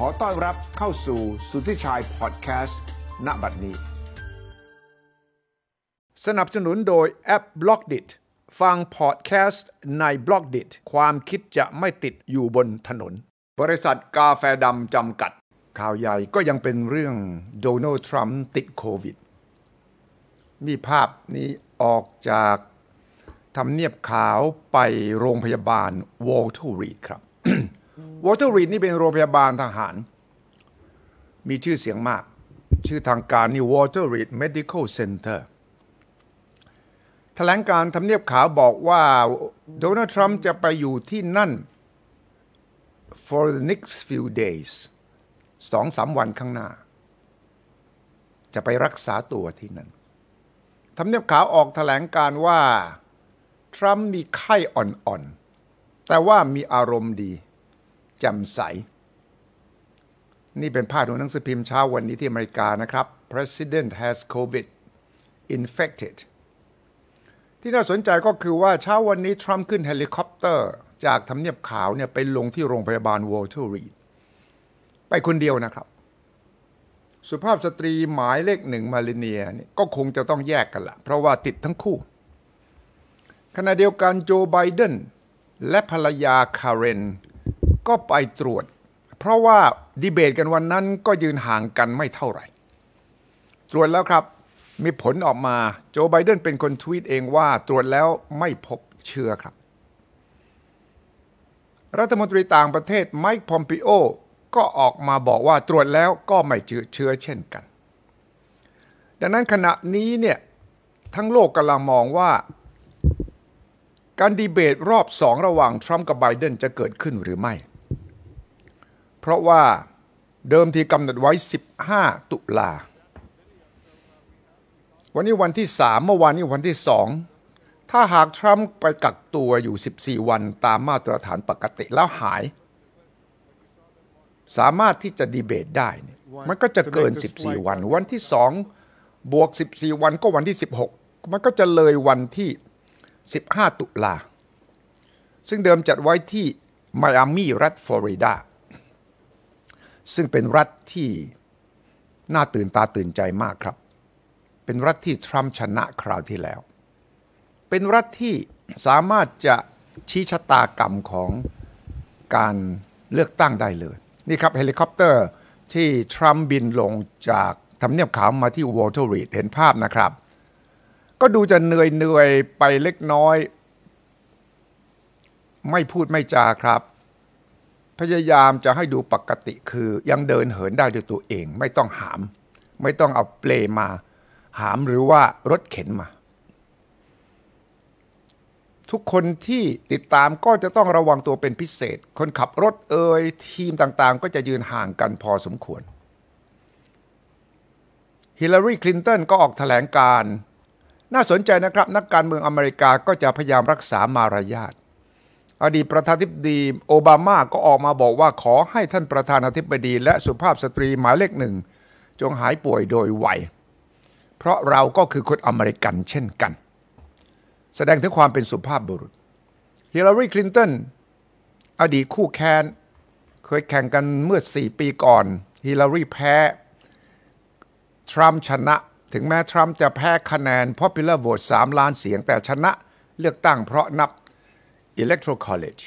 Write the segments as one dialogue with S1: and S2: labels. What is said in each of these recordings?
S1: ขอต้อนรับเข้าสู่สุทธิชัยพอดแคสต์ณบัดนี้ สนับสนุนโดยแอป b ล็อกดิฟังพอดแคสต์ใน b ล็อกดิความคิดจะไม่ติดอยู่บนถนน บริษัทกาแฟดำจำกัด ข่าวใหญ่ก็ยังเป็นเรื่องโดนัลด์ทรัมป์ติดโควิด มีภาพนี้ออกจากทำเนียบขาวไปโรงพยาบาลวอลทูรีครับวอเตอร์รีดนี่เป็นโรงพยาบาลทหาร มีชื่อเสียงมากชื่อทางการนี่วอเตอร์รีดเมดิคอลเซ็นเตอร์แถลงการทำเนียบขาวบอกว่า โดนัลด์ทรัมป์จะไปอยู่ที่นั่น for the next few days สองสามวันข้างหน้า จะไปรักษาตัวที่นั่นทำเนียบขาวออกแถลงการว่า ทรัมป์มีไข้อ่อนๆ แต่ว่ามีอารมณ์ดีจ่มใส นี่เป็นภาพหองหนังสือพิมพ์เช้าวันนี้ที่อเมริกานะครับ President has COVID infected ที่น่าสนใจก็คือว่าเช้าวันนี้ ทรัมป์ขึ้นเฮลิคอปเตอร์จากทำเนียบขาวเนี่ยไปลงที่โรงพยาบาลวอลเทอร์รีดไปคนเดียวนะครับ สุภาพสตรีหมายเลขหนึ่ง มาลิเนียนี่ก็คงจะต้องแยกกันละเพราะว่าติดทั้งคู่ ขณะเดียวกันโจไบเดนและภรรยาคารเรนก็ไปตรวจ เพราะว่าดีเบตกันวันนั้นก็ยืนห่างกันไม่เท่าไหร่ ตรวจแล้วครับมีผลออกมา โจไบเดนเป็นคนทวีตเองว่าตรวจแล้วไม่พบเชื้อครับ รัฐมนตรีต่างประเทศไมค์พอมปิโอก็ออกมาบอกว่าตรวจแล้วก็ไม่เจอเชื้อเช่นกัน ดังนั้นขณะนี้เนี่ยทั้งโลกกำลังมองว่าการดีเบตรอบสองระหว่างทรัมป์กับไบเดนจะเกิดขึ้นหรือไม่เพราะว่าเดิมทีกำหนดไว้ 15 ตุลา วันนี้วันที่ 3 เมื่อวานนี้วันที่ 2 ถ้าหาก ทรัมป์ไปกักตัวอยู่ 14 วันตามมาตรฐานปกติแล้วหาย สามารถที่จะดีเบตได้ มันก็จะเกิน 14 วัน วันที่ 2 บวก 14 วันก็วันที่ 16 มันก็จะเลยวันที่ 15 ตุลา ซึ่งเดิมจัดไว้ที่ไมอามีรัฐฟลอริดาซึ่งเป็นรัฐที่ น่าตื่นตาตื่นใจมากครับ เป็นรัฐที่ทรัมป์ชนะคราวที่แล้ว เป็นรัฐที่สามารถจะชี้ชะตากรรมของการเลือกตั้งได้เลย นี่ครับเฮลิคอปเตอร์ที่ ทรัมป์บินลงจากทำเนียบขาวมาที่วอเตอร์รีดเห็นภาพนะครับ ก็ดูจะเหนื่อยๆ ไปเล็กน้อย ไม่พูดไม่จาครับพยายามจะให้ดูปกติคือยังเดินเหินได้ด้วยตัวเอง ไม่ต้องหาม ไม่ต้องเอาเปลมา หามหรือว่ารถเข็นมา ทุกคนที่ติดตามก็จะต้องระวังตัวเป็นพิเศษ คนขับรถเอ่ยทีมต่างๆก็จะยืนห่างกันพอสมควรฮิลลารีคลินตันก็ออกแถลงการ น่าสนใจนะครับ นักการเมืองอเมริกาก็จะพยายามรักษามารยาทอดีตประธานาธิบดีโอบามาก็ออกมาบอกว่าขอให้ท่านประธานาธิบดีและสุภาพสตรี หมายเลขหนึ่ง จงหายป่วยโดยไว เพราะเราก็คือคนอเมริกันเช่นกัน แสดงถึงความเป็นสุภาพบุรุษฮิลลารีคลินตัน อดีตคู่แค้นเคยแข่งกันเมื่อ 4 ปีก่อนฮิลลารีแพ้ ทรัมป์ชนะ ถึงแม้ทรัมป์จะแพ้คะแนน popular vote 3ล้านเสียงแต่ชนะเลือกตั้งเพราะนับ Electoral College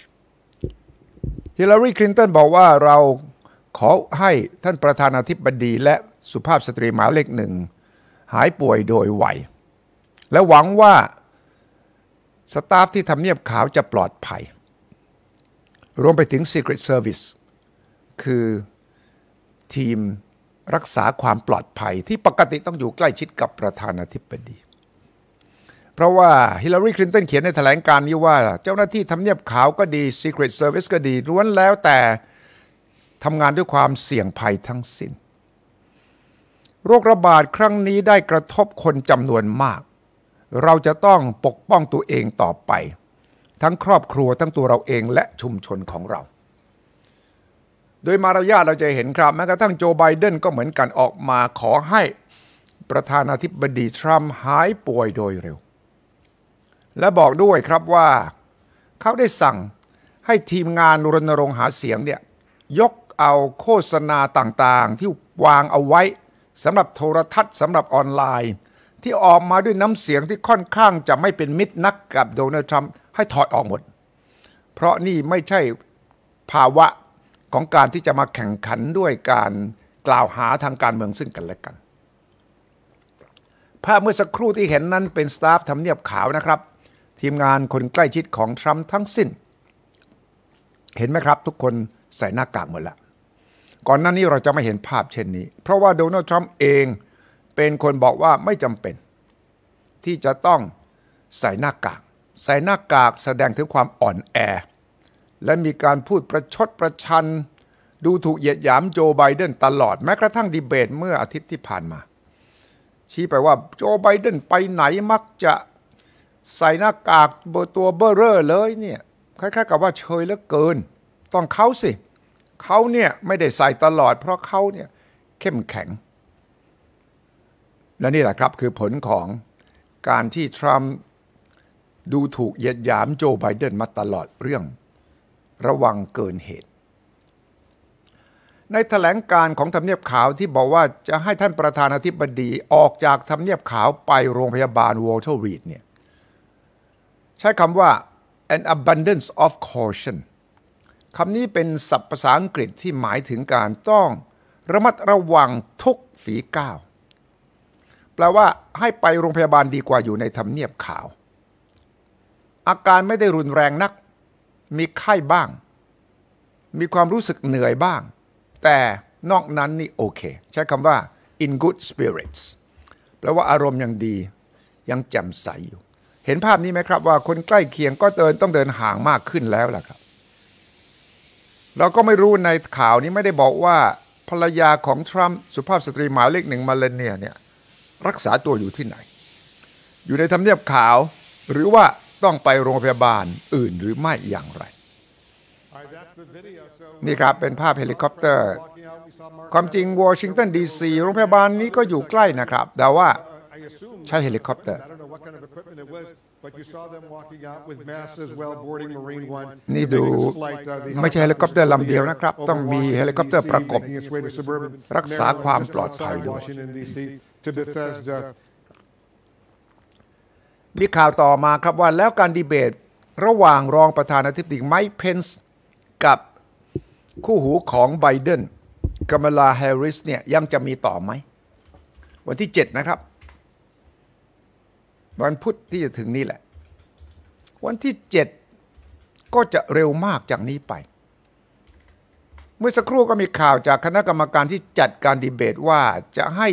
S1: ฮิลลารีคลินตันบอกว่าเราขอให้ท่านประธานาธิบดี และสุภาพสตรีหมายเลขหนึ่งหายป่วยโดยไว และหวังว่าสตาฟที่ทำเนียบขาวจะปลอดภัย รวมไปถึง Secret Service คือทีมรักษาความปลอดภัยที่ปกติต้องอยู่ใกล้ชิดกับประธานาธิบดีเพราะว่าฮิลลารีคลินตันเขียนในแถลงการนี้ว่าเจ้าหน้าที่ทำเนียบขาวก็ดี Secret Service ก็ดีล้วนแล้วแต่ ทำงานด้วยความเสี่ยงภัยทั้งสิน้นโรคระบาดครั้งนี้ได้กระทบคนจำนวนมาก เราจะต้องปกป้องตัวเองต่อไป ทั้งครอบครัวทั้งตัวเราเองและชุมชนของเรา โดยมารยาทเราจะเห็นครับแม้กระทั่งโจไบเดนก็เหมือนกันออกมาขอให้ประธานาธิบดีทรัมป์หายป่วยโดยเร็วและบอกด้วยครับว่าเขาได้สั่งให้ทีมงานรณรงค์หาเสียงเนี่ยยกเอาโฆษณาต่างๆ ที่วางเอาไว้สำหรับโทรทัศน์สำหรับออนไลน์ ที่ออกมาด้วยน้ำเสียงที่ค่อนข้างจะไม่เป็นมิตรนักกับโดนัลด์ทรัมป์ให้ถอดออกหมด เพราะนี่ไม่ใช่ภาวะของการที่จะมาแข่งขันด้วยการกล่าวหาทางการเมืองซึ่งกันและกันภาพเมื่อสักครู่ที่เห็นนั้นเป็นสตาฟทำเนียบขาวนะครับทีมงานคนใกล้ชิดของทรัมป์ทั้งสิ้น เห็นไหมครับ ทุกคนใส่หน้ากากหมดละ ก่อนหน้านี้เราจะไม่เห็นภาพเช่นนี้ เพราะว่าโดนัลด์ทรัมป์เองเป็นคนบอกว่าไม่จำเป็นที่จะต้องใส่หน้ากาก ใส่หน้ากากแสดงถึงความอ่อนแอ และมีการพูดประชดประชันดูถูกเหยียดหยามโจไบเดนตลอดแม้กระทั่งดีเบตเมื่ออาทิตย์ที่ผ่านมา ชี้ไปว่าโจไบเดนไปไหนมักจะใส่หน้ากากเบอร์ตัวเบอร์เร่อเลยเนี่ยคล้ายๆ กับว่าเชยเหลือเกิน ต้องเขาสิ เขาเนี่ย ไม่ได้ใส่ตลอดเพราะเขาเนี่ย เข้มแข็ง และนี่แหละครับคือผลของการที่ทรัมป์ดูถูกเย็ดยามโจไบเดนมาตลอดเรื่องระวังเกินเหตุ ในถแถลงการของทำเนียบขาวที่บอกว่าจะให้ท่านประธานาธิบดีออกจากทำเนียบขาวไปโรงพยาบาลวอลเทอร์รีดเนี่ยใช้คำว่า an abundance of caution คำนี้เป็นศัพท์ภาษาอังกฤษที่หมายถึงการต้อง ระมัดระวังทุกฝีก้าว แปลว่าให้ไปโรงพยาบาลดีกว่าอยู่ในทำเนียบขาว อาการไม่ได้รุนแรงนัก มีไข้บ้าง มีความรู้สึกเหนื่อยบ้าง แต่นอกนั้นนี่โอเค ใช้คำว่า in good spirits แปลว่าอารมณ์ยังดี ยังแจ่มใสอยู่เห็นภาพนี้ไหมครับว่าคนใกล้เคียงก็เดินต้องเดินห่างมากขึ้นแล้วล่ะครับเราก็ไม่รู้ในข่าวนี้ไม่ได้บอกว่าภรรยาของทรัมป์สุภาพสตรี หมายเลขหนึ่งมาเลเนียเนี่ยรักษาตัวอยู่ที่ไหน อยู่ในทำเนียบขาวหรือว่าต้องไปโรงพยาบาลอื่นหรือไม่อย่างไร นี่ครับเป็นภาพเฮลิคอปเตอร์ ความจริงวอชิงตันดีซีโรงพยาบาลนี้ก็อยู่ใกล้นะครับ แต่ว่าใช้เฮลิคอปเตอร์นี่ดูไม่ใช่เฮลิคอปเตอร์ลำเดียวนะครับ ต้องมีเฮลิคอปเตอร์ประกบรักษาความปลอดภัยด้วยมีข่าวต่อมาครับว่าแล้วการดีเบตระหว่างรองประธานาธิบดีไมค์เพนส์กับคู่หูของไบเดนกัมลาแฮร์ริสเนี่ย ยังจะมีต่อไหม วันที่ 7 นะครับวันพุธที่จะถึงนี่แหละ วันที่เจ็ดก็จะเร็วมากจากนี้ไป เมื่อสักครู่ก็มีข่าวจากคณะกรรมการที่จัดการดีเบตว่าจะให้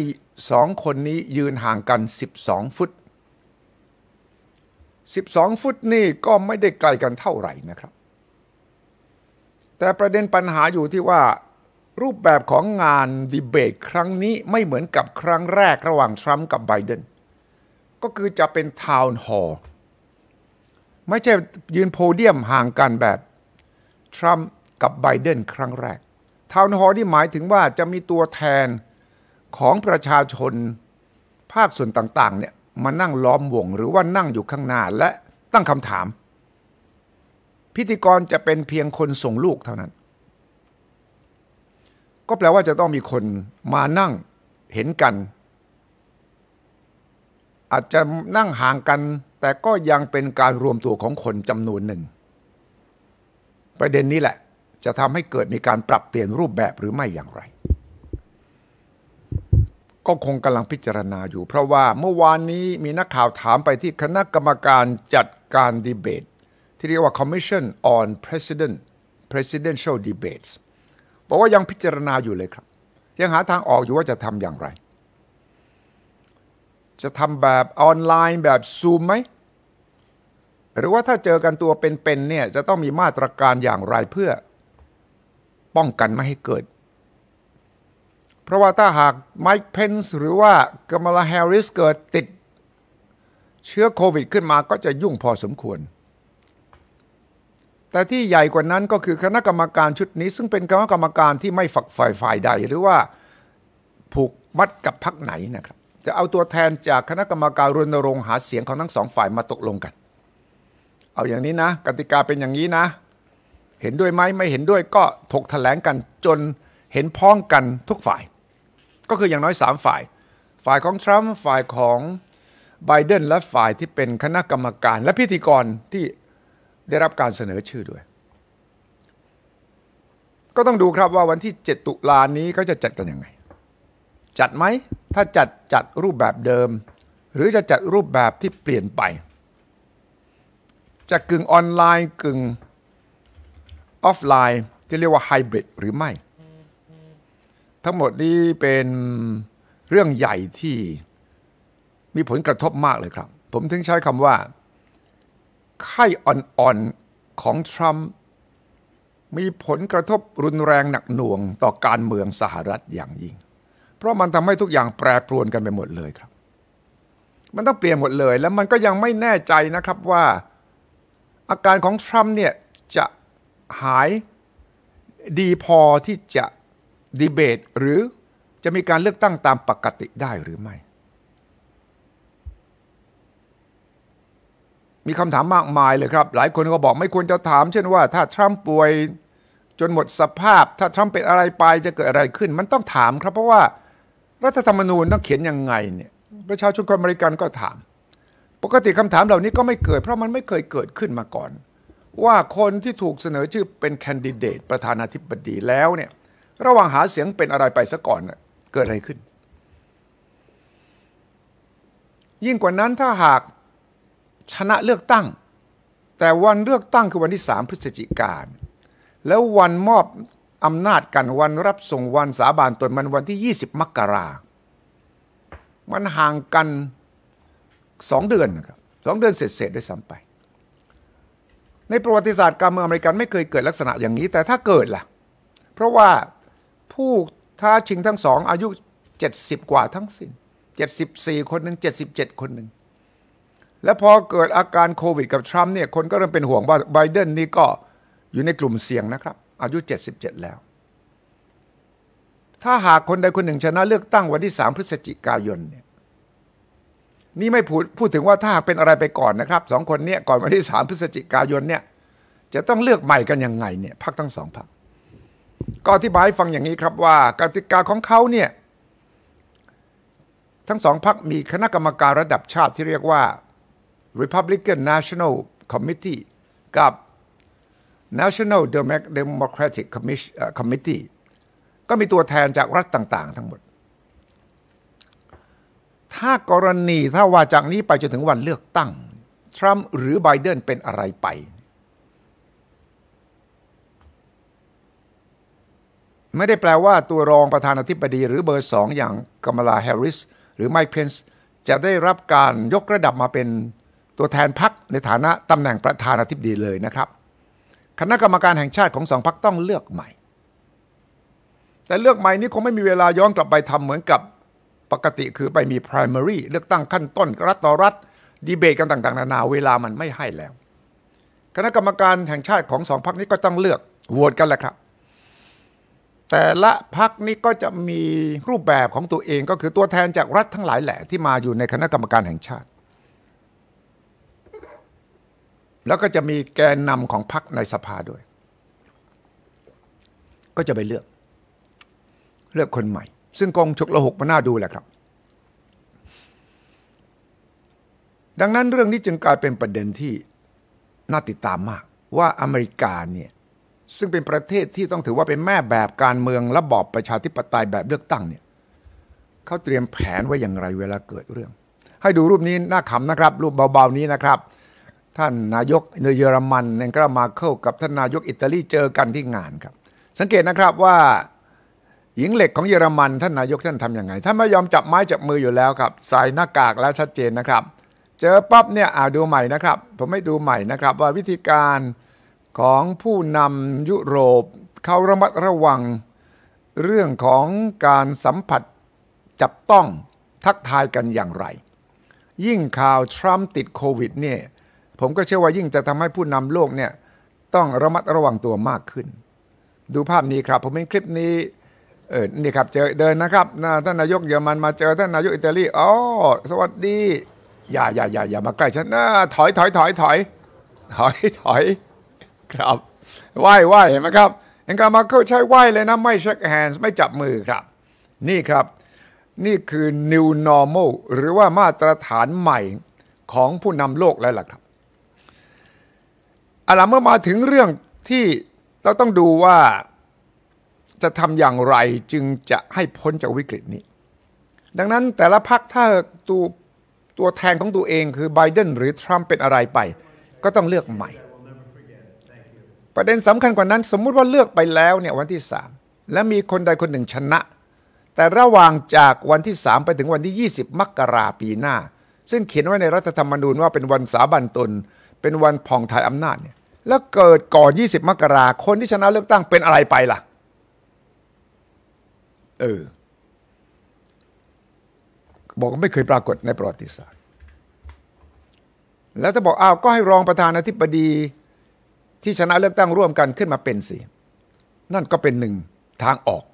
S1: สองคนนี้ยืนห่างกัน 12 ฟุต 12 ฟุตนี่ก็ไม่ได้ไกลกันเท่าไหร่นะครับ แต่ประเด็นปัญหาอยู่ที่ว่า รูปแบบของงานดีเบต ครั้งนี้ไม่เหมือนกับครั้งแรกระหว่างทรัมป์กับไบเดนก็คือจะเป็น ทาวน์ฮอลล์ไม่ใช่ยืนโพเดียมห่างกันแบบ ทรัมป์กับไบเดนครั้งแรก ทาวน์ฮอลล์ที่หมายถึงว่าจะมีตัวแทนของประชาชน ภาคส่วนต่างๆเนี่ยมานั่งล้อมวง หรือว่านั่งอยู่ข้างหน้าและตั้งคำถาม พิธีกรจะเป็นเพียงคนส่งลูกเท่านั้น ก็แปลว่าจะต้องมีคนมานั่งเห็นกันอาจจะนั่งห่างกันแต่ก็ยังเป็นการรวมตัวของคนจำนวนหนึ่ง ประเด็นนี้แหละจะทำให้เกิดมีการปรับเปลี่ยนรูปแบบหรือไม่อย่างไร ก็คงกำลังพิจารณาอยู่ เพราะว่าเมื่อวานนี้มีนักข่าวถามไปที่คณะกรรมการจัดการดีเบต ที่เรียกว่า Commission on President Presidential Debates บอกว่ายังพิจารณาอยู่เลยครับ ยังหาทางออกอยู่ว่าจะทำอย่างไรจะทำแบบออนไลน์แบบซูมไหม หรือว่าถ้าเจอกันตัวเป็นๆเเนี่ย จะต้องมีมาตรการอย่างไรเพื่อป้องกันไม่ให้เกิด เพราะว่าถ้าหากไมค์เพนส์หรือว่ากัมลาแฮร์ริสเกิดติด เชื้อโควิดขึ้นมาก็จะยุ่งพอสมควร แต่ที่ใหญ่กว่านั้นก็คือคณะกรรมการชุดนี้ ซึ่งเป็นคณะกรรมการที่ไม่ฝักฝ่ายฝ่ายใด หรือว่าผูกมัดกับพักไหนนะครับจะเอาตัวแทนจากคณะกรรมการรณรงค์หาเสียงของทั้งสองฝ่ายมาตกลงกัน เอาอย่างนี้นะ กติกาเป็นอย่างนี้นะ เห็นด้วยไหมไม่เห็นด้วยก็ถกถแถลงกันจนเห็นพ้องกันทุกฝ่าย ก็คืออย่างน้อย3ฝ่ายฝ่ายของทรัมป์ฝ่ายของไบเดนและฝ่ายที่เป็นคณะกรรมการและพิธีกรที่ได้รับการเสนอชื่อด้วย ก็ต้องดูครับว่าวันที่ 7 ตุลานี้เขาจะจัดกันยังไงจัดไหม ถ้าจัดจัดรูปแบบเดิม หรือจะจัดรูปแบบที่เปลี่ยนไป จะกึ่งออนไลน์กึ่งออฟไลน์ ที่เรียกว่าไฮบริดหรือไม่ ทั้งหมดนี้เป็นเรื่องใหญ่ที่มีผลกระทบมากเลยครับ ผมถึงใช้คำว่าไข้อ่อนๆของทรัมป์มีผลกระทบรุนแรงหนักหน่วงต่อการเมืองสหรัฐอย่างยิ่งพราะมันทำให้ทุกอย่างแปรปรวนกันไปหมดเลยครับ มันต้องเปลี่ยนหมดเลยแล้วมันก็ยังไม่แน่ใจนะครับว่าอาการของทรัมป์เนี่ยจะหายดีพอที่จะดีเบตหรือจะมีการเลือกตั้งตามปกติได้หรือไม่ มีคำถามมากมายเลยครับ หลายคนก็บอกไม่ควรจะถาม เช่นว่า ถ้าทรัมป์ป่วยจนหมดสภาพ ถ้าทรัมป์เป็นอะไรไปจะเกิดอะไรขึ้น มันต้องถามครับเพราะว่ารัฐธรรมนูญต้องเขียนยังไงเนี่ยประชาชนคนอเมริกันก็ถาม ปกติคำถามเหล่านี้ก็ไม่เกิด เพราะมันไม่เคยเกิดขึ้นมาก่อน ว่าคนที่ถูกเสนอชื่อเป็นแคนดิเดตประธานาธิบดีแล้วเนี่ยระหว่างหาเสียงเป็นอะไรไปซะก่อนเกิดอะไรขึ้น ยิ่งกว่านั้นถ้าหากชนะเลือกตั้ง แต่วันเลือกตั้งคือวันที่ 3 พฤศจิกายนแล้ววันมอบอำนาจกันวันรับส่งวันสาบานตนมันวันที่ 20 มกรา มันห่างกันสองเดือนครับสองเดือนเสร็จเสร็จด้วยซ้ำไป ในประวัติศาสตร์การเมืองอเมริกัน ไม่เคยเกิดลักษณะอย่างนี้แต่ถ้าเกิดล่ะ เพราะว่าผู้ท้าชิงทั้งสอง อายุ 70 กว่าทั้งสิน้น74 คนหนึ่ง77 คนหนึ่ง และพอเกิดอาการโควิด กับทรัมป์เนี่ยคนก็เริ่มเป็นห่วงว่าไบเดนนี่ก็อยู่ในกลุ่มเสี่ยงนะครับอายุ 77 แล้ว ถ้าหากคนใดคนหนึ่งชนะเลือกตั้งวันที่ 3 พฤศจิกายน เนี่ย นี่ไม่พูด พูดถึงว่าถ้าหากเป็นอะไรไปก่อนนะครับ สองคนเนี่ยก่อนวันที่ 3 พฤศจิกายน เนี่ย จะต้องเลือกใหม่กันยังไงเนี่ยพักทั้งสองพัก ก็อธิบายฟังอย่างนี้ครับว่ากติกาของเขาเนี่ย ทั้งสองพักมีคณะกรรมการระดับชาติที่เรียกว่า Republican National Committee กับ National Democratic Committee ก็มีตัวแทนจากรัฐต่างๆทั้งหมด ถ้ากรณีถ้าว่าจากนี้ไปจนถึงวันเลือกตั้ง ทรัมป์หรือไบเดนเป็นอะไรไป ไม่ได้แปลว่าตัวรองประธานาธิบดีหรือเบอร์สองอย่างกัมลาแฮริสหรือไมค์เพนส์จะได้รับการยกระดับมาเป็นตัวแทนพรรคในฐานะตำแหน่งประธานาธิบดีเลยนะครับคณะกรรมการแห่งชาติของสองพักต้องเลือกใหม่ แต่เลือกใหม่นี้คงไม่มีเวลาย้อนกลับไปทำเหมือนกับปกติคือไปมี primary เลือกตั้งขั้นต้นรัฐต่อรัฐดีเบตกันต่างๆนานาเวลามันไม่ให้แล้ว คณะกรรมการแห่งชาติของสองพักนี้ก็ต้องเลือกโหวตกันแหละครับ แต่ละพักนี้ก็จะมีรูปแบบของตัวเองก็คือตัวแทนจากรัฐทั้งหลายแหละที่มาอยู่ในคณะกรรมการแห่งชาติแล้วก็จะมีแกนนำของพรรคในสภาด้วย ก็จะไปเลือก เลือกคนใหม่ ซึ่งกองชกละหกมาน่าดูแหละครับ ดังนั้นเรื่องนี้จึงกลายเป็นประเด็นที่น่าติดตามมาก ว่าอเมริกาเนี่ยซึ่งเป็นประเทศที่ต้องถือว่าเป็นแม่แบบการเมือง ระบอบประชาธิปไตยแบบเลือกตั้งเนี่ยเขาเตรียมแผนไว้อย่างไรเวลาเกิดเรื่อง ให้ดูรูปนี้น่าขำนะครับ รูปเบาๆนี้นะครับท่านนายกเยอรมันแองเกลมาเคิลกับท่านนายกอิตาลีเจอกันที่งานครับ สังเกตนะครับว่า หญิงเหล็กของเยอรมันท่านนายกท่านทำยังไงท่านไม่ยอมจับไม้จับมืออยู่แล้วครับใส่หน้ากากแล้วชัดเจนนะครับ เจอปั๊บเนี่ยอ่าดูใหม่นะครับผมไม่ดูใหม่นะครับ ว่าวิธีการของผู้นำยุโรปเขาระมัดระวังเรื่องของการสัมผัสจับต้องทักทายกันอย่างไร ยิ่งข่าวทรัมป์ติดโควิดเนี่ยผมก็เชื่อว่ายิ่งจะทำให้ผู้นำโลกเนี่ยต้องระมัดระวังตัวมากขึ้น ดูภาพนี้ครับ ผมเห็นคลิปนี้ เออนี่ครับเจอเดินนะครับ ท่านนายกเยอรมันมาเจอท่านนายกอิตาลีอ๋อ สวัสดี อย่าอย่าอย่าอย่ามาใกล้ ฉันนะถอยถอย ถอยถอย ถอยถอย ครับ ไหว้ไหว้เห็นไหมครับเองกามาเข้าใช้ไหว้เลยนะ ไม่เช็คแฮนด์ไม่จับมือครับ นี่ครับ นี่คือ new normal หรือว่ามาตรฐานใหม่ของผู้นำโลกแล้วล่ะครับเอาละเมื่อมาถึงเรื่องที่เราต้องดูว่าจะทำอย่างไรจึงจะให้พ้นจากวิกฤตนี้ ดังนั้นแต่ละพรรคถ้าตัวตัวแทนของตัวเองคือไบเดนหรือทรัมป์เป็นอะไรไป ก็ต้องเลือกใหม่ ประเด็นสำคัญกว่านั้นสมมุติว่าเลือกไปแล้วเนี่ยวันที่สามและมีคนใดคนหนึ่งชนะ แต่ระหว่างจากวันที่สามไปถึงวันที่ 20 มกราปีหน้า ซึ่งเขียนไว้ในรัฐธรรมนูญว่าเป็นวันสาบันตนเป็นวันผ่องถ่ายอำนาจเนี่ยแล้วเกิดก่อน 20มกราคนที่ชนะเลือกตั้งเป็นอะไรไปล่ะเออบอกว่าไม่เคยปรากฏในประวัติศาสตร์ แล้วจะบอกอ้าวก็ให้รองประธานาธิบดีที่ชนะเลือกตั้งร่วมกันขึ้นมาเป็นสิ นั่นก็เป็นหนึ่งทางออก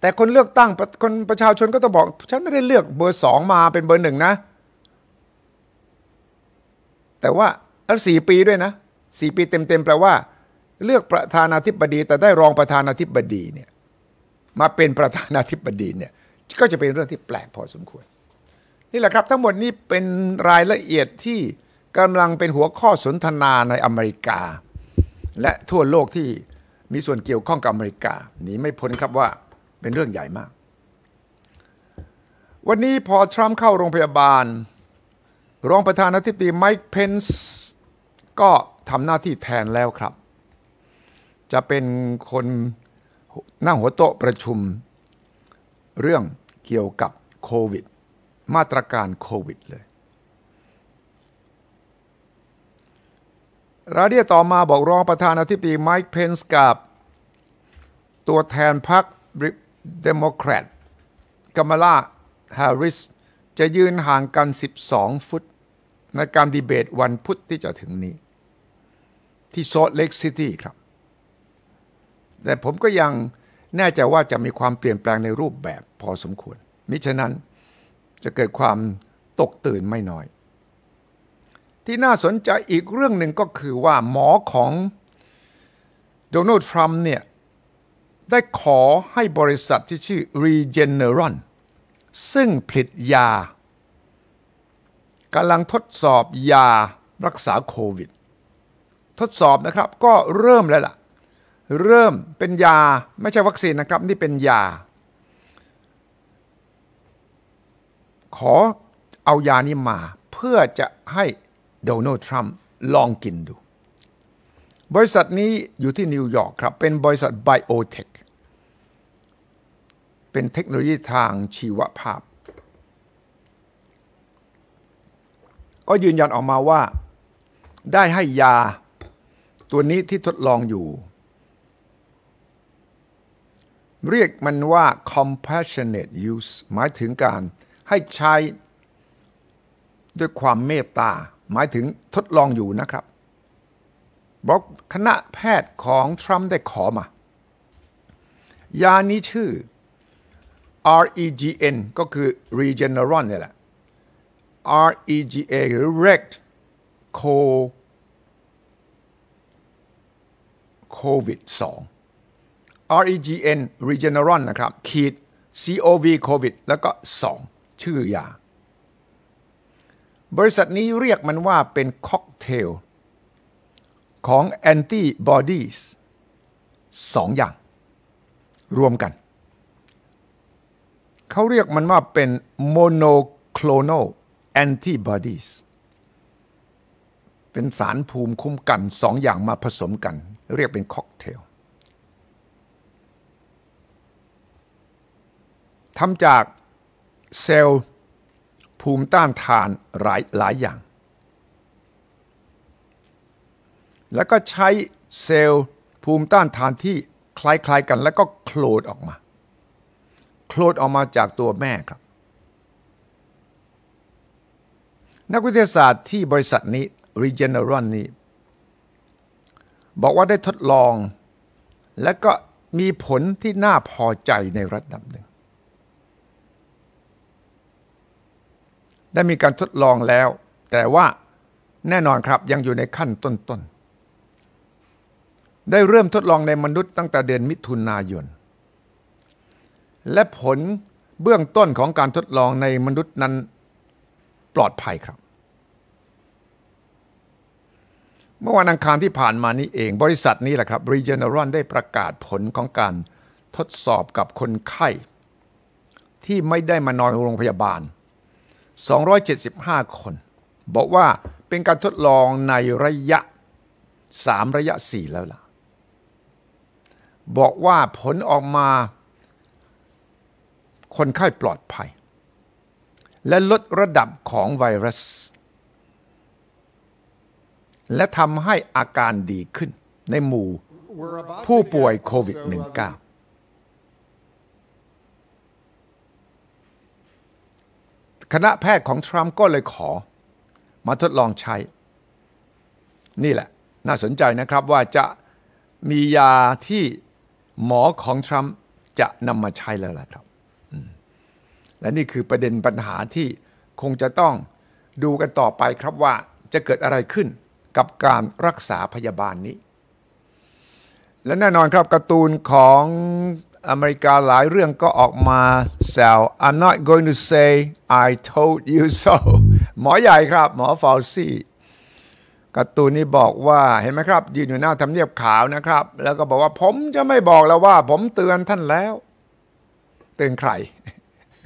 S1: แต่คนเลือกตั้ง คนประชาชนก็ต้องบอก ฉันไม่ได้เลือก เบอร์สองมาเป็นเบอร์หนึ่งนะแต่ว่าแล้วสี่ปีด้วยนะสี่ปีเต็ม ๆแปลว่า เลือกประธานาธิบดี แต่ได้รองประธานาธิบดีเนี่ยมาเป็นประธานาธิบดีเนี่ยก็จะเป็นเรื่องที่แปลกพอสมควรนี่แหละครับทั้งหมดนี้เป็นรายละเอียดที่กำลังเป็นหัวข้อสนทนาในอเมริกา และทั่วโลกที่มีส่วนเกี่ยวข้องกับอเมริกาหนีไม่พ้นครับว่าเป็นเรื่องใหญ่มาก วันนี้พอทรัมป์เข้าโรงพยาบาลรองประธานาธิบดีไมค์เพนส์ก็ทำหน้าที่แทนแล้วครับ จะเป็นคนนั่งหัวโต๊ะประชุม เรื่องเกี่ยวกับโควิด มาตรการโควิดเลย รายเดียต่อมาบอกรองประธานาธิบดีไมค์เพนส์กับ ตัวแทนพรรคเดโมแครตกัมลาแฮริส จะยืนห่างกัน 12 ฟุตในการดีเบตวันพุธที่จะถึงนี้ ที่โซลเล็กซิตี้ครับ แต่ผมก็ยังแน่ใจว่าจะมีความเปลี่ยนแปลงในรูปแบบพอสมควรมิฉะนั้นจะเกิดความตกตื่นไม่น้อย ที่น่าสนใจอีกเรื่องหนึ่งก็คือว่าหมอของโดนัลด์ทรัมป์เนี่ยได้ขอให้บริษัทที่ชื่อ Regeneron ซึ่งผลิตยากำลังทดสอบยารักษาโควิด ทดสอบนะครับก็เริ่มแล้วล่ะ เริ่มเป็นยาไม่ใช่วัคซีนนะครับ นี่เป็นยา ขอเอายานี้มาเพื่อจะให้โดนัลด์ทรัมป์ลองกินดู บริษัทนี้อยู่ที่นิวยอร์กครับ เป็นบริษัทไบโอเทค เป็นเทคโนโลยีทางชีวภาพก็ยืนยันออกมาว่า ได้ให้ยาตัวนี้ที่ทดลองอยู่ เรียกมันว่า compassionate use หมายถึงการให้ใช้ด้วยความเมตตา หมายถึงทดลองอยู่นะครับบอกคณะแพทย์ของทรัมป์ได้ขอมา ยานี้ชื่อ REGN ก็คือ Regeneron เนี่ยแหละ REGA หรือ Rect Co COVID 2 REGN Regeneron นะครับขีด COV COVID แล้วก็ 2 ชื่อยาบริษัทนี้เรียกมันว่าเป็นค็อกเทลของแอนติบอดีสสองอย่าง รวมกัน เขาเรียกมันว่าเป็นโมโนโคลโนลแอนติบอดีสเป็นสารภูมิคุ้มกันสองอย่างมาผสมกัน เรียกเป็นค็อกเทลทำจากเซลล์ภูมิต้านทานหลายหลายอย่าง แล้วก็ใช้เซลล์ภูมิต้านทานที่คล้ายๆกันแล้วก็โคลดออกมาโคลดออกมาจากตัวแม่ครับนักวิทยาศาสตร์ที่บริษัทนี้ Regeneron นี้บอกว่าได้ทดลองและก็มีผลที่น่าพอใจในระดับหนึ่ง ได้มีการทดลองแล้ว แต่ว่าแน่นอนครับยังอยู่ในขั้นต้นๆได้เริ่มทดลองในมนุษย์ตั้งแต่เดือนมิถุนายน และผลเบื้องต้นของการทดลองในมนุษย์นั้นปลอดภัยครับเมื่อวันอังคารที่ผ่านมานี้เองบริษัทนี้แหละครับ Regeneron ได้ประกาศผลของการทดสอบกับคนไข้ ที่ไม่ได้มานอนโรงพยาบาล 275 คน บอกว่าเป็นการทดลองในระยะ 3 ระยะ 4 แล้วล่ะ บอกว่าผลออกมาคนไข้ปลอดภัย และลดระดับของไวรัสและทำให้อาการดีขึ้นในหมู่ผู้ป่วยโควิด -19 คณะแพทย์ของทรัมป์ก็เลยขอมาทดลองใช้ นี่แหละ น่าสนใจนะครับว่าจะมียาที่หมอของทรัมป์จะนำมาใช้แล้วล่ะครับ และนี่คือประเด็นปัญหาที่คงจะต้องดูกันต่อไปครับว่าจะเกิดอะไรขึ้นกับการรักษาพยาบาลนี้ และแน่นอนครับการ์ตูนของอเมริกาหลายเรื่องก็ออกมาแซว I'm not going to say I told you so หมอใหญ่ครับ หมอฟาวซี่การ์ตูนนี้บอกว่าเห็นไหมครับยืนอยู่หน้าทำเนียบขาวนะครับ แล้วก็บอกว่าผมจะไม่บอกแล้วว่าผมเตือนท่านแล้ว เตือนใคร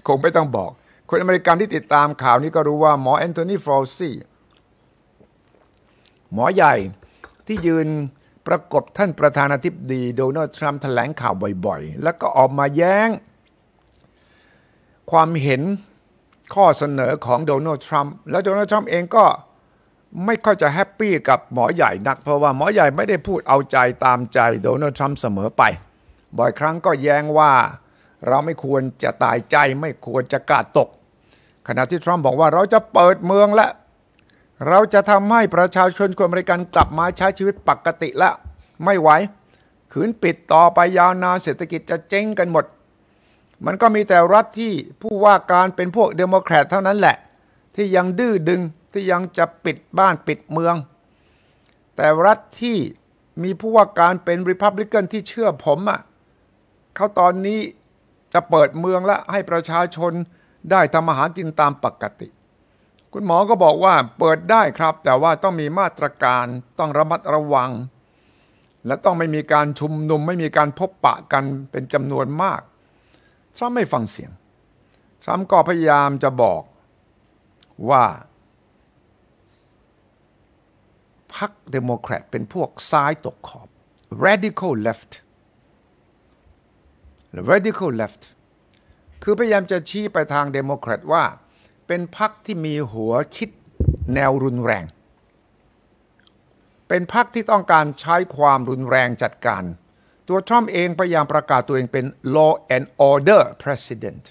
S1: คงไม่ต้องบอก คนอเมริกันที่ติดตามข่าวนี้ก็รู้ว่า หมอแอนโทนีฟาวซี่หมอใหญ่ที่ยืนประกบท่านประธานาธิบดีโดนัลด์ทรัมป์แถลงข่าวบ่อยๆ แล้วก็ออกมาแย้งความเห็นข้อเสนอของโดนัลด์ทรัมป์แล้วโดนัลด์ทรัมป์เองก็ไม่ค่อยจะแฮปปี้กับหมอใหญ่นักเพราะว่าหมอใหญ่ไม่ได้พูดเอาใจตามใจโดนัลด์ทรัมป์เสมอไป บ่อยครั้งก็แย้งว่าเราไม่ควรจะตายใจ ไม่ควรจะกาดตก ขณะที่ทรัมป์บอกว่าเราจะเปิดเมืองและเราจะทำให้ประชาชนคนอเมริกันกลับมาใช้ชีวิตปกติละ ไม่ไหว ขืนปิดต่อไปยาวนานเศรษฐกิจจะเจ๊งกันหมด มันก็มีแต่รัฐที่ผู้ว่าการเป็นพวกเดโมแครตเท่านั้นแหละ ที่ยังดื้อดึงที่ยังจะปิดบ้านปิดเมือง แต่รัฐที่มีผู้ว่าการเป็นริพับลิกันที่เชื่อผมอะ่ะเขาตอนนี้จะเปิดเมืองและให้ประชาชนได้ทำอาหารกินตามปกติคุณหมอก็บอกว่าเปิดได้ครับ แต่ว่าต้องมีมาตรการต้องระมัดระวัง และต้องไม่มีการชุมนุมไม่มีการพบปะกันเป็นจำนวนมากทรัมป์ไม่ฟังเสียงทรัมป์ก็พยายามจะบอกว่าพรรคเดโมแครตเป็นพวกซ้ายตกขอบ radical left radical left คือพยายามจะชี้ไปทางเดโมแครตว่าเป็นพักที่มีหัวคิดแนวรุนแรง เป็นพักที่ต้องการใช้ความรุนแรงจัดการ ตัวทรัมป์เองพยายามประกาศตัวเองเป็น law and order president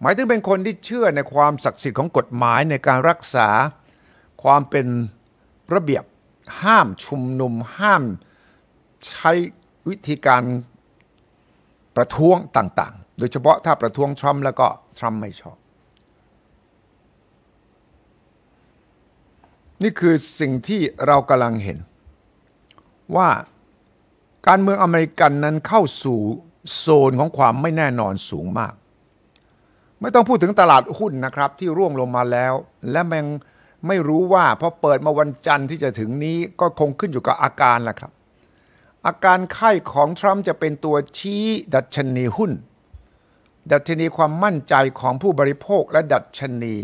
S1: หมายถึงเป็นคนที่เชื่อในความศักดิ์สิทธิ์ของกฎหมายในการรักษา ความเป็นระเบียบห้ามชุมนุม ห้าม ใช้วิธีการประท้วงต่างๆ โดยเฉพาะถ้าประท้วงทรัมป์แล้วก็ทรัมป์ไม่ชอบนี่คือสิ่งที่เรากำลังเห็น ว่าการเมืองอเมริกันนั้นเข้าสู่โซนของความไม่แน่นอนสูงมาก ไม่ต้องพูดถึงตลาดหุ้นนะครับที่ร่วงลงมาแล้ว และแมงไม่รู้ว่าพอเปิดมาวันจันทร์ที่จะถึงนี้ก็คงขึ้นอยู่กับอาการละครับ อาการไข้ของทรัมป์จะเป็นตัวชี้ดัชนีหุ้น ดัชนีความมั่นใจของผู้บริโภคและดัชนี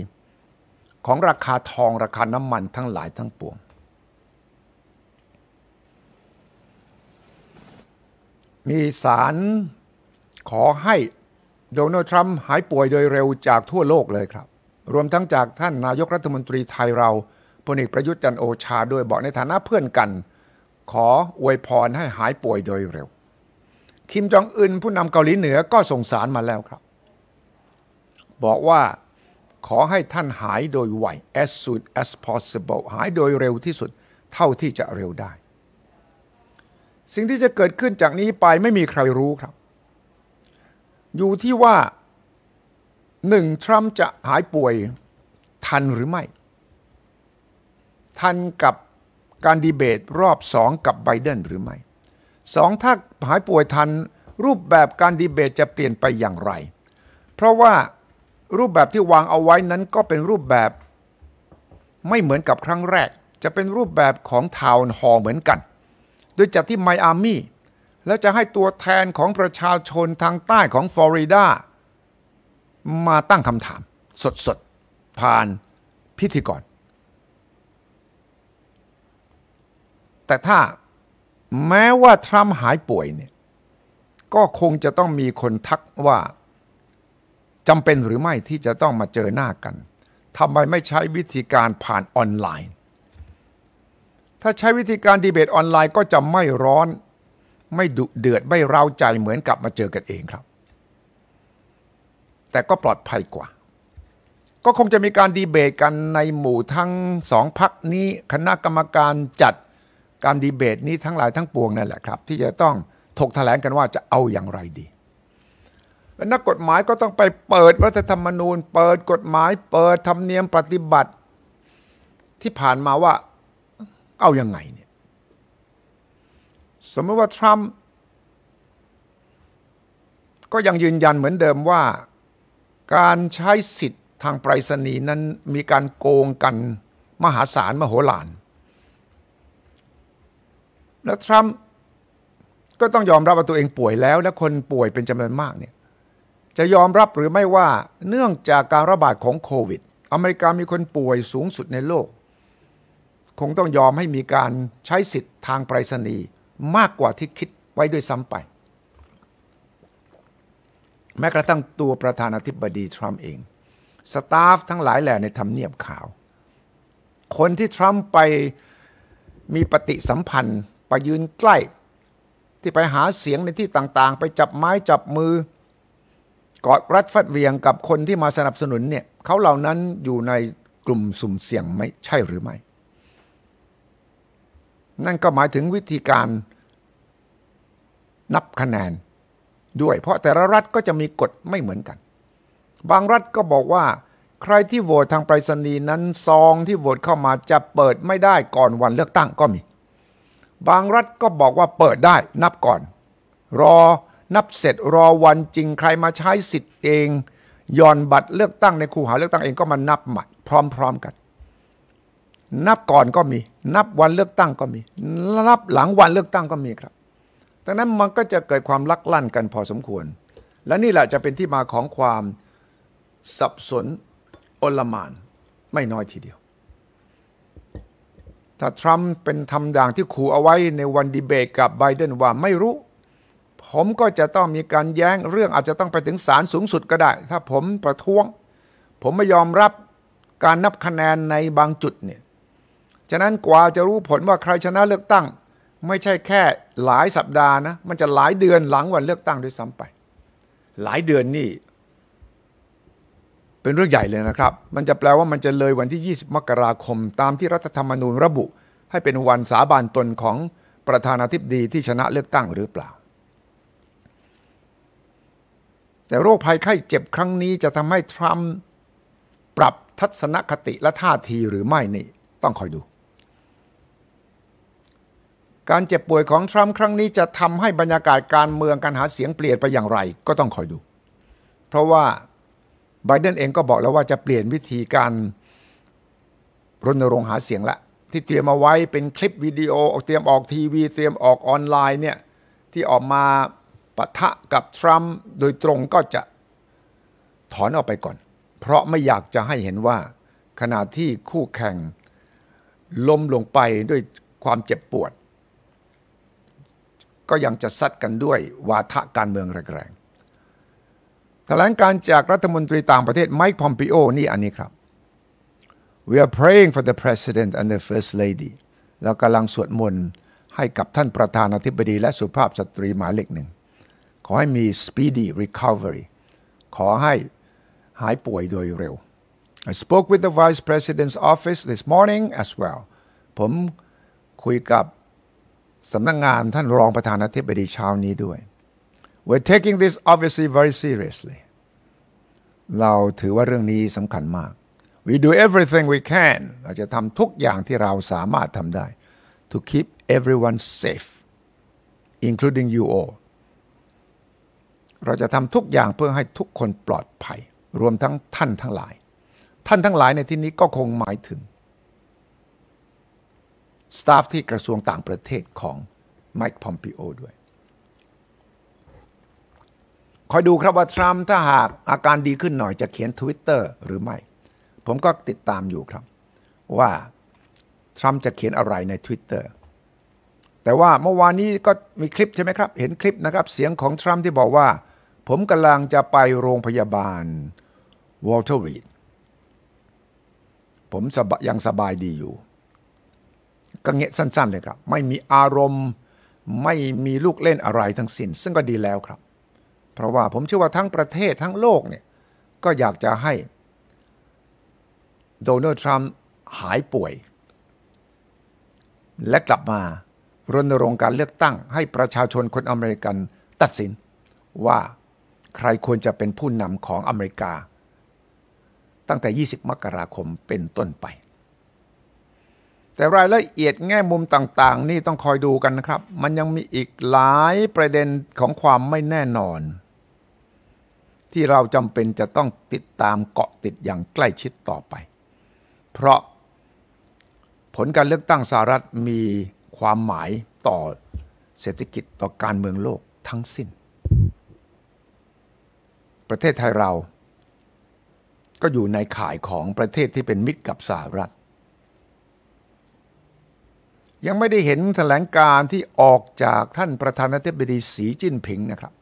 S1: ของราคาทองราคาน้ำมันทั้งหลายทั้งปวง มีสารขอให้โดนัลด์ทรัมป์หายป่วยโดยเร็วจากทั่วโลกเลยครับ รวมทั้งจากท่านนายกรัฐมนตรีไทยเราพลเอกประยุทธ์จันโอชาด้วยบอกในฐานะเพื่อนกัน ขออวยพรให้หายป่วยโดยเร็ว คิมจองอึนผู้นำเกาหลีเหนือก็ส่งสารมาแล้วครับ บอกว่าขอให้ท่านหายโดยไว as soon as possible หายโดยเร็วที่สุดเท่าที่จะเร็วได้ สิ่งที่จะเกิดขึ้นจากนี้ไปไม่มีใครรู้ครับ อยู่ที่ว่าหนึ่งทรัมป์จะหายป่วยทันหรือไม่ ทันกับการดีเบตรอบสองกับไบเดนหรือไม่สองถ้าหายป่วยทันรูปแบบการดีเบตจะเปลี่ยนไปอย่างไร เพราะว่ารูปแบบที่วางเอาไว้นั้นก็เป็นรูปแบบไม่เหมือนกับครั้งแรก จะเป็นรูปแบบของทาวน์ฮอลเหมือนกัน โดยจัดที่ไมอามี่แล้วจะให้ตัวแทนของประชาชนทางใต้ของฟลอริดามาตั้งคำถามสดๆ ผ่านพิธีกร แต่ถ้าแม้ว่าทรัมป์หายป่วยเนี่ยก็คงจะต้องมีคนทักว่าจำเป็นหรือไม่ที่จะต้องมาเจอหน้ากัน ทำไมไม่ใช้วิธีการผ่านออนไลน์ ถ้าใช้วิธีการดีเบตออนไลน์ ก็จะไม่ร้อน ไม่ดุเดือด ไม่เร้าใจเหมือนกับมาเจอกันเองครับ แต่ก็ปลอดภัยกว่า ก็คงจะมีการดีเบตกันในหมู่ทั้งสองพักนี้คณะกรรมการจัดการดีเบตนี้ทั้งหลายทั้งปวงนั่นแหละครับที่จะต้องถกแถลงกันว่าจะเอาอย่างไรดีและนักกฎหมายก็ต้องไปเปิดรัฐธรรมนูญเปิดกฎหมายเปิดธรรมเนียมปฏิบัติที่ผ่านมาว่าเอายังไงเนี่ย สมมติว่าทรัมป์ก็ยังยืนยันเหมือนเดิมว่าการใช้สิทธิ์ ทางไปรษณีย์นั้นมีการโกงกันมหาศาลมโหฬารและทรัมป์ก็ต้องยอมรับว่าตัวเองป่วยแล้ว และคนป่วยเป็นจำนวนมากเนี่ยจะยอมรับหรือไม่ว่าเนื่องจากการระบาดของโควิด อเมริกามีคนป่วยสูงสุดในโลก คงต้องยอมให้มีการใช้สิทธิ์ทางไปรษณีย์มากกว่าที่คิดไว้ด้วยซ้ำไป แม้กระทั่งตัวประธานาธิบดีทรัมป์เอง สตาฟทั้งหลายแหล่ในทำเนียบขาว คนที่ทรัมป์ไปมีปฏิสัมพันธ์ ไปยืนใกล้ที่ไปหาเสียงในที่ต่างๆ ไปจับไม้จับมือกาะรัดฟัดเวียงกับคนที่มาสนับสนุนเนี่ยเขาเหล่านั้นอยู่ในกลุ่มสุ่มเสี่ยงไม่ใช่หรือไม่นั่นก็หมายถึงวิธีการนับคะแนนด้วยเพราะแต่ละรัฐก็จะมีกฎไม่เหมือนกัน บางรัฐก็บอกว่า ใครที่โหวตทางไปรษณีย์นั้นซองที่โหวตเข้ามาจะเปิดไม่ได้ก่อนวันเลือกตั้งก็มี บางรัฐก็บอกว่าเปิดได้นับก่อน รอนับเสร็จรอวันจริงใครมาใช้สิทธิ์เองย่อนบัตรเลือกตั้งในคูหาเลือกตั้งเองก็มานับหมัด พร้อม ๆกัน นับก่อนก็มี นับวันเลือกตั้งก็มีนับหลังวันเลือกตั้งก็มีครับดังนั้นมันก็จะเกิดความลักลั่นกันพอสมควร และนี่แหละจะเป็นที่มาของความสับสนโอลมาน ไม่น้อยทีเดียว ถ้าทรัมป์เป็นทำด่างที่ขู่เอาไว้ในวันดีเบตกับไบเดนว่าไม่รู้ผมก็จะต้องมีการแย้งเรื่องอาจจะต้องไปถึงศาลสูงสุดก็ได้ ถ้าผมประท้วง ผมไม่ยอมรับการนับคะแนนในบางจุดเนี่ยฉะนั้นกว่าจะรู้ผลว่าใครชนะเลือกตั้ง ไม่ใช่แค่หลายสัปดาห์นะมันจะหลายเดือนหลังวันเลือกตั้งด้วยซ้ำไป หลายเดือนนี่ เป็นเรื่องใหญ่เลยนะครับ มันจะแปลว่ามันจะเลยวันที่ 20 มกราคม ตามที่รัฐธรรมนูญระบุ ให้เป็นวันสาบานตนของประธานาธิบดีที่ชนะเลือกตั้ง หรือเปล่าแต่โรคภัยไข้เจ็บครั้งนี้จะทำให้ทรัมป์ปรับทัศนคติและท่าทีหรือไม่นี่ ต้องคอยดู การเจ็บป่วยของทรัมป์ครั้งนี้จะทำให้บรรยากาศการเมืองการหาเสียงเปลี่ยนไปอย่างไร ก็ต้องคอยดู เพราะว่าไบเดนเองก็บอกแล้วว่าจะเปลี่ยนวิธีการรณรงค์หาเสียงละ ที่เตรียมเอาไว้เป็นคลิปวิดีโอเตรียมออกทีวี เตรียมออกออนไลน์เนี่ยที่ออกมาปะทะกับทรัมป์โดยตรงก็จะถอนออกไปก่อน เพราะไม่อยากจะให้เห็นว่าขณะที่คู่แข่งล้มลงไปด้วยความเจ็บปวด ก็ยังจะซัดกันด้วยวาทะการเมืองแรงๆแถลงการจากรัฐมนตรีต่างประเทศไมค์พอมปิโอนี่อันนี้ครับ we are praying for the president and the first lady แล้วกำลังสวดมนต์ให้กับท่านประธานาธิบดี และสุภาพสตรีหมายเลขหนึ่งขอให้มี speedy recovery ขอให้หายป่วยโดยเร็ว I spoke with the Vice President's office this morning as well ผมคุยกับสำนักงงานท่านรองประธานาธิบดีเช้านี้ด้วย We're taking this obviously very seriously เราถือว่าเรื่องนี้สำคัญมาก We do everything we can เราจะทำทุกอย่างที่เราสามารถทำได้ to keep everyone safe including you all เราจะทำทุกอย่างเพื่อให้ทุกคนปลอดภัย รวมทั้งท่านทั้งหลาย ท่านทั้งหลายในที่นี้ก็คงหมายถึงสตาฟที่กระทรวงต่างประเทศของไมค์พอมปิโอด้วย คอยดูครับว่าทรัมป์ถ้าหากอาการดีขึ้นหน่อยจะเขียน Twitter หรือไม่ ผมก็ติดตามอยู่ครับ ว่าทรัมป์จะเขียนอะไรใน Twitter แต่ว่าเมื่อวานนี้ก็มีคลิปใช่ไหมครับ เห็นคลิปนะครับ เสียงของทรัมป์ที่บอกว่า ผมกำลังจะไปโรงพยาบาลวอลเทอร์รีดผมยังสบายดีอยู่ก็เงี้ยสั้นๆเลยครับ ไม่มีอารมณ์ไม่มีลูกเล่นอะไรทั้งสิน้นซึ่งก็ดีแล้วครับ เพราะว่าผมเชื่อว่าทั้งประเทศทั้งโลกเนี่ยก็อยากจะให้ โดนัลด์ทรัมป์หายป่วยและกลับมารณรงค์การเลือกตั้งให้ประชาชนคนอเมริกันตัดสินว่าใครควรจะเป็นผู้นำของอเมริกา ตั้งแต่ 20 มกราคมเป็นต้นไป แต่รายละเอียดแง่มุมต่าง ๆ นี่ต้องคอยดูกันนะครับ มันยังมีอีกหลายประเด็นของความไม่แน่นอน ที่เราจำเป็นจะต้องติดตามเกาะติดอย่างใกล้ชิดต่อไป เพราะผลการเลือกตั้งสหรัฐมีความหมายต่อเศรษฐกิจต่อการเมืองโลกทั้งสิ้น ประเทศไทยเรา ก็อยู่ในข่ายของประเทศที่เป็นมิตรกับสหรัฐ ยังไม่ได้เห็นแถลงการที่ออกจากท่านประธานาธิบดีสีจิ้นผิงนะครับ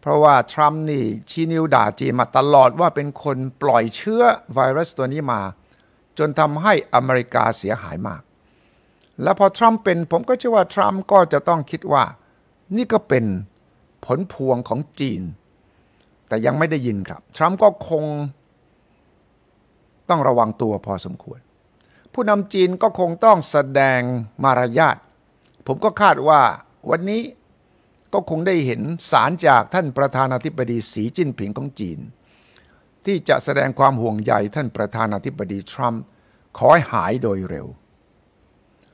S1: เพราะว่าทรัมป์นี่ชี้นิ้วด่าจีมาตลอดว่าเป็นคนปล่อยเชื้อ ไวรัสตัวนี้มาจนทำให้อเมริกาเสียหายมากแล้วพอทรัมป์เป็นผมก็เชื่อว่าทรัมป์ก็จะต้องคิดว่านี่ก็เป็นผลพวงของจีน แต่ยังไม่ได้ยินครับทรัมป์ก็คงต้องระวังตัวพอสมควร ผู้นำจีนก็คงต้องแสดงมารยาทผมก็คาดว่าวันนี้ก็คงได้เห็นสารจากท่านประธานาธิบดี สีจิ้นผิงของจีน ที่จะแสดงความห่วงใยท่านประธานาธิบดีทรัมป์ขอให้หายโดยเร็ว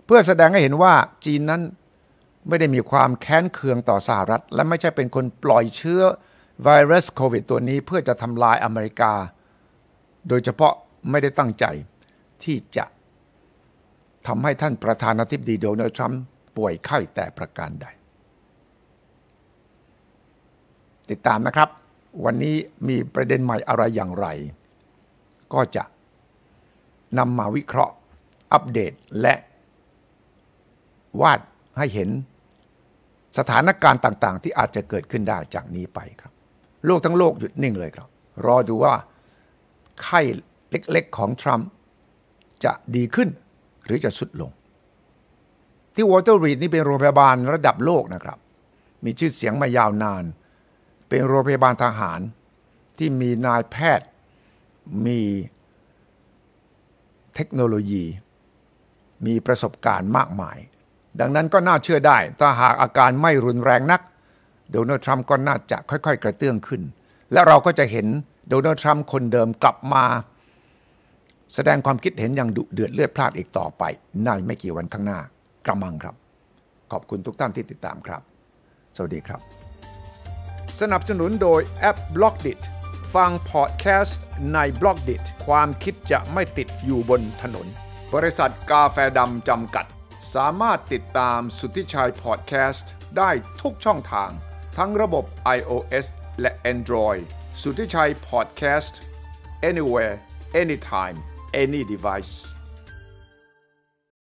S1: เพื่อแสดงให้เห็นว่าจีนนั้นไม่ได้มีความแค้นเคืองต่อสหรัฐ และไม่ใช่เป็นคนปล่อยเชื้อไวรัสโควิดตัวนี้เพื่อจะทำลายอเมริกา โดยเฉพาะไม่ได้ตั้งใจ ที่จะทำให้ท่านประธานาธิบดีโดนัลด์ทรัมป์ป่วยไข้แต่ประการใด ติดตามนะครับ วันนี้มีประเด็นใหม่อะไรอย่างไร ก็จะนำมาวิเคราะห์อัปเดตและวาดให้เห็นสถานการณ์ต่างๆ ที่อาจจะเกิดขึ้นได้จากนี้ไปครับ โลกทั้งโลกหยุดนิ่งเลยครับ รอดูว่าไข้เล็กๆของทรัมป์จะดีขึ้นหรือจะสุดลง ที่วอเตอร์รีดนี่เป็นโรงพยาบาลระดับโลกนะครับ มีชื่อเสียงมายาวนาน เป็นโรงพยาบาลทหาร ที่มีนายแพทย์ มีเทคโนโลยีมีประสบการณ์มากมายดังนั้นก็น่าเชื่อได้ ถ้าหากอาการไม่รุนแรงนัก โดนัลด์ทรัมป์ก็น่าจะค่อยๆกระเตื้องขึ้น และเราก็จะเห็นโดนัลด์ทรัมป์คนเดิมกลับมา แสดงความคิดเห็นอย่างดุเดือดเลือดพลาดอีกต่อไปในไม่กี่วันข้างหน้ากระมังครับ ขอบคุณทุกท่านที่ติดตามครับ สวัสดีครับ สนับสนุนโดยแอป b l o c k d i t ฟังพอดแคสต์ใน b l o c k d i t ความคิดจะไม่ติดอยู่บนถนน บริษัทกาแฟดำจำกัดสามารถติดตามสุทธิชัยพอดแคสต์ได้ทุกช่องทาง ทั้งระบบ iOS และ Android สุทธิชัยพอดแคสต์ anywhere anytime any device